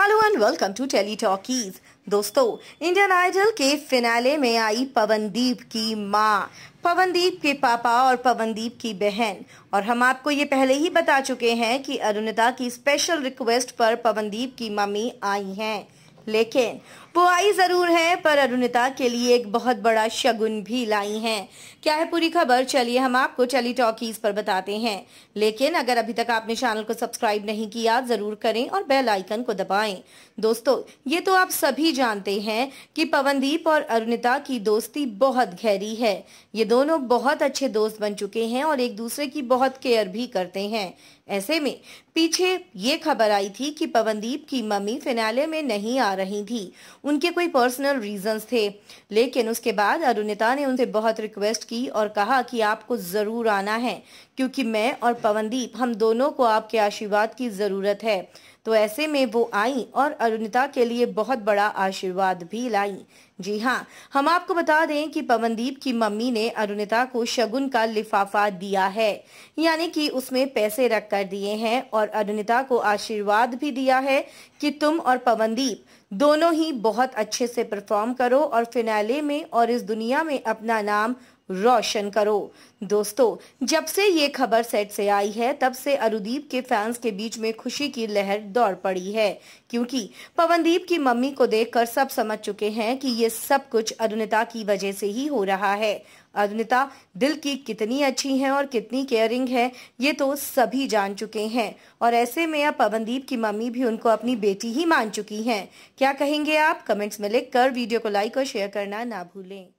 hello and welcome to Tele Talkies दोस्तों Indian Idol के finale में आई पवनदीप की माँ पवनदीप के पापा और पवनदीप की बहन और हम आपको ये पहले ही बता चुके हैं कि अरुणिता की स्पेशल रिक्वेस्ट पर पवनदीप की मम्मी आई हैं लेकिन वो आई ज़रूर है पर अरुणिता के लिए एक बहुत बड़ा शगुन भी लाई हैं क्या है पूरी खबर चलिए हम आपको चली टॉकीज़ पर बताते हैं लेकिन अगर अभी तक आपने चैनल को सब्सक्राइब नहीं किया ज़रूर करें और बेल आइकन को दबाएं दोस्तों ये तो आप सभी जानते हैं कि पवनदीप और अरुणिता की दोस्ती बहुत गहरी है ये दोनों बहुत अच्छे दोस्त बन चुके हैं और एक दूसरे की बहुत केयर भी करते हैं ऐसे में पीछे ये खबर आई थी कि पवनदीप की मम्मी फिनाले में नहीं आ रही थी उनके कोई पर्सनल रीजंस थे लेकिन उसके बाद अरुणिता ने उनसे बहुत रिक्वेस्ट की और कहा कि आपको ज़रूर आना है क्योंकि मैं और पवनदीप हम दोनों को आपके आशीर्वाद की ज़रूरत है तो ऐसे में वो आई और अरुणिता के लिए बहुत बड़ा आशीर्वाद भी लाई जी हाँ हम आपको बता दें कि पवनदीप की मम्मी ने अरुणिता को शगुन का लिफाफा दिया है यानी कि उसमें पैसे रख कर दिए हैं और अरुणिता को आशीर्वाद भी दिया है कि तुम और पवनदीप दोनों ही बहुत अच्छे से परफॉर्म करो और फिनाले में और इस दुनिया में अपना नाम रोशन करो दोस्तों जब से ये खबर सेट से आई है तब से अरुदीप के फैंस के बीच में खुशी की लहर दौड़ पड़ी है क्योंकि पवनदीप की मम्मी को देखकर सब समझ चुके हैं कि ये सब कुछ अरुणिता की वजह से ही हो रहा है अरुणिता दिल की कितनी अच्छी है और कितनी केयरिंग है ये तो सभी जान चुके हैं और ऐसे में अब पवनदीप की मम्मी भी उनको अपनी बेटी ही मान चुकी है क्या कहेंगे आप कमेंट्स में लिख वीडियो को लाइक और शेयर करना ना भूलें